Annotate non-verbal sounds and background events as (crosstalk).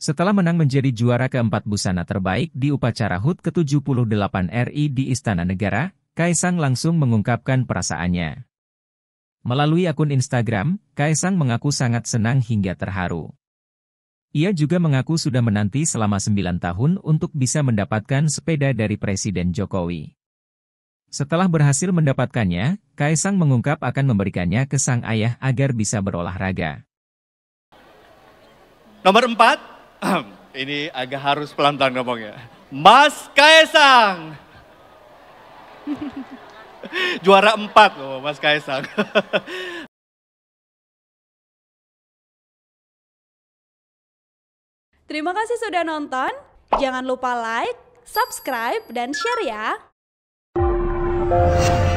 Setelah menang menjadi juara keempat busana terbaik di upacara HUT ke-78 RI di Istana Negara, Kaisang langsung mengungkapkan perasaannya. Melalui akun Instagram, Kaisang mengaku sangat senang hingga terharu. Ia juga mengaku sudah menanti selama 9 tahun untuk bisa mendapatkan sepeda dari Presiden Jokowi. Setelah berhasil mendapatkannya, Kaisang mengungkap akan memberikannya ke sang ayah agar bisa berolahraga. Nomor 4, (clears throat) Ini agak harus pelan-pelan ngomongnya. Mas Kaisang. (laughs) Juara empat loh Mas Kaisang. (laughs) Terima kasih sudah nonton. Jangan lupa like, subscribe, dan share ya.